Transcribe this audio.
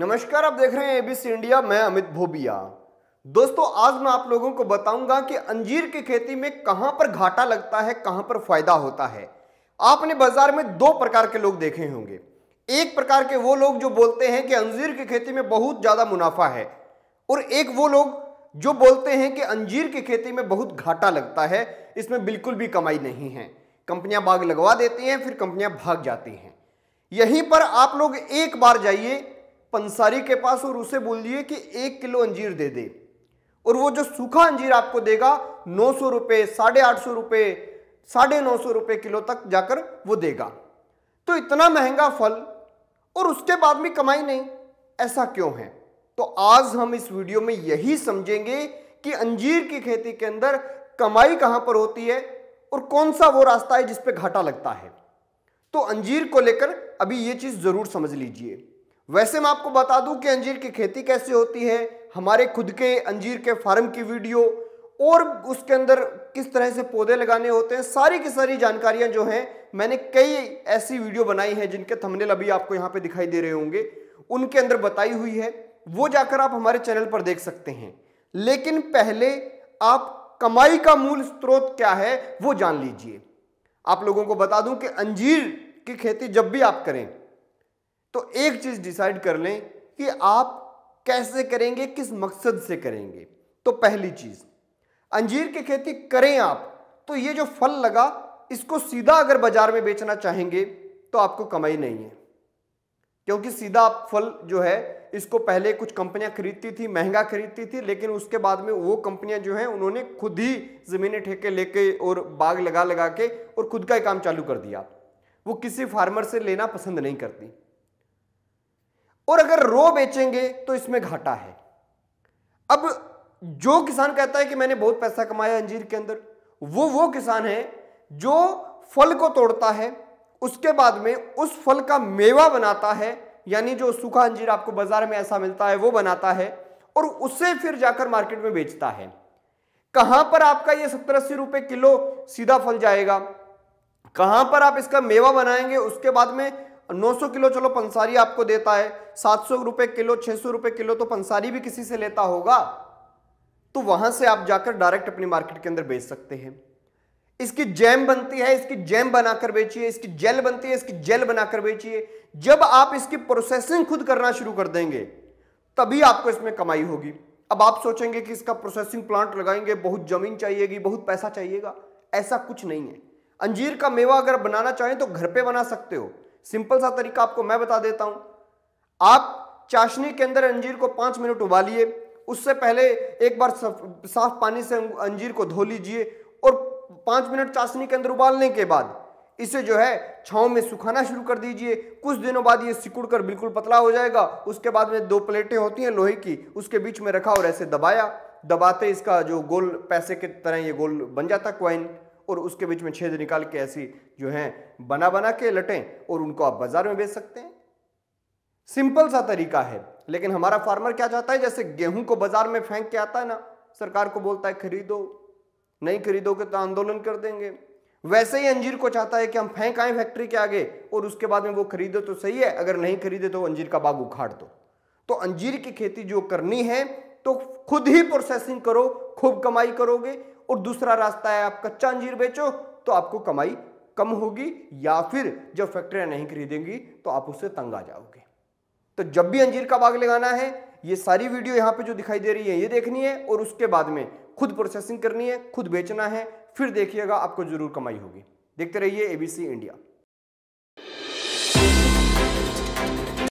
नमस्कार आप देख रहे हैं एबीसी इंडिया मैं अमित भोबिया दोस्तों आज मैं आप लोगों को बताऊंगा कि अंजीर की खेती में कहां पर घाटा लगता है कहां पर फायदा होता है आपने बाजार में दो प्रकार के लोग देखे होंगे एक प्रकार के वो लोग जो बोलते हैं कि अंजीर की खेती में बहुत ज्यादा मुनाफा है और एक वो लोग जो बोलते हैं कि अंजीर की खेती में बहुत घाटा लगता है इसमें बिल्कुल भी कमाई नहीं है कंपनियां बाग लगवा देती हैं फिर कंपनियां भाग जाती हैं यहीं पर आप लोग एक बार जाइए पंसारी के पास और उसे बोल दिए कि एक किलो अंजीर दे दे और वो जो सूखा अंजीर आपको देगा नौ सौ रुपये साढ़े आठ सौ रुपये साढ़े नौ सौ रुपये किलो तक जाकर वो देगा तो इतना महंगा फल और उसके बाद भी कमाई नहीं ऐसा क्यों है तो आज हम इस वीडियो में यही समझेंगे कि अंजीर की खेती के अंदर कमाई कहां पर होती है और कौन सा वो रास्ता है जिसपे घाटा लगता है तो अंजीर को लेकर अभी ये चीज जरूर समझ लीजिए वैसे मैं आपको बता दूं कि अंजीर की खेती कैसे होती है हमारे खुद के अंजीर के फार्म की वीडियो और उसके अंदर किस तरह से पौधे लगाने होते हैं सारी की सारी जानकारियां जो हैं मैंने कई ऐसी वीडियो बनाई है जिनके थंबनेल अभी आपको यहां पे दिखाई दे रहे होंगे उनके अंदर बताई हुई है वो जाकर आप हमारे चैनल पर देख सकते हैं लेकिन पहले आप कमाई का मूल स्रोत क्या है वो जान लीजिए आप लोगों को बता दूं कि अंजीर की खेती जब भी आप करें तो एक चीज़ डिसाइड कर लें कि आप कैसे करेंगे किस मकसद से करेंगे तो पहली चीज़ अंजीर की खेती करें आप तो ये जो फल लगा इसको सीधा अगर बाजार में बेचना चाहेंगे तो आपको कमाई नहीं है क्योंकि सीधा आप फल जो है इसको पहले कुछ कंपनियां खरीदती थी महंगा खरीदती थी लेकिन उसके बाद में वो कंपनियां जो हैं उन्होंने खुद ही जमीनें ठेके लेके और बाग लगा लगा के और खुद का ही काम चालू कर दिया वो किसी फार्मर से लेना पसंद नहीं करती और अगर रो बेचेंगे तो इसमें घाटा है अब जो किसान कहता है कि मैंने बहुत पैसा कमाया अंजीर के अंदर वो वो किसान है जो फल को तोड़ता है उसके बाद में उस फल का मेवा बनाता है यानी जो सूखा अंजीर आपको बाजार में ऐसा मिलता है वो बनाता है और उसे फिर जाकर मार्केट में बेचता है कहां पर आपका ये सत्तर अस्सी रुपए किलो सीधा फल जाएगा कहां पर आप इसका मेवा बनाएंगे उसके बाद में 900 किलो चलो पंसारी आपको देता है सात सौ किलो 600 सौ किलो तो पंसारी भी किसी से लेता होगा तो वहां से आप जाकर डायरेक्ट अपनी मार्केट के अंदर बेच सकते हैं इसकी जैम बनती है इसकी जैम बनाकर बेचिए इसकी जेल बनती है इसकी जेल बनाकर बेचिए जब आप इसकी प्रोसेसिंग खुद करना शुरू कर देंगे तभी आपको इसमें कमाई होगी अब आप सोचेंगे कि इसका प्रोसेसिंग प्लांट लगाएंगे बहुत जमीन चाहिएगी बहुत पैसा चाहिएगा ऐसा कुछ नहीं है अंजीर का मेवा अगर बनाना चाहें तो घर पे बना सकते हो सिंपल सा तरीका आपको मैं बता देता हूं आप चाशनी के अंदर अंजीर को पांच मिनट उबालिए उससे पहले एक बार साफ पानी से अंजीर को धो लीजिए और पांच मिनट चाशनी के अंदर उबालने के बाद इसे जो है छाव में सुखाना शुरू कर दीजिए कुछ दिनों बाद ये सिकुड़ कर बिल्कुल पतला हो जाएगा उसके बाद में दो प्लेटें होती हैं लोहे की उसके बीच में रखा और ऐसे दबाया दबाते इसका जो गोल पैसे की तरह ये गोल बन जाता क्वाइन और उसके बीच में छेद निकाल के ऐसी जो है बना बना के लटें और उनको आप बाजार में बेच सकते हैं सिंपल सा तरीका है लेकिन हमारा फार्मर क्या चाहता है जैसे गेहूं को बाजार में फेंक के आता है ना सरकार को बोलता है खरीदो नहीं खरीदोगे तो आंदोलन कर देंगे वैसे ही अंजीर को चाहता है कि हम फेंक आए फैक्ट्री के आगे और उसके बाद में वो खरीदो तो सही है अगर नहीं खरीदे तो अंजीर का बाग उखाड़ दो तो अंजीर की खेती जो करनी है तो खुद ही प्रोसेसिंग करो खूब कमाई करोगे और दूसरा रास्ता है आप कच्चा अंजीर बेचो तो आपको कमाई कम होगी या फिर जब फैक्ट्रियां नहीं खरीदेंगी तो आप उससे तंग आ जाओगे तो जब भी अंजीर का बाग लगाना है ये सारी वीडियो यहां पे जो दिखाई दे रही है ये देखनी है और उसके बाद में खुद प्रोसेसिंग करनी है खुद बेचना है फिर देखिएगा आपको जरूर कमाई होगी देखते रहिए एबीसी इंडिया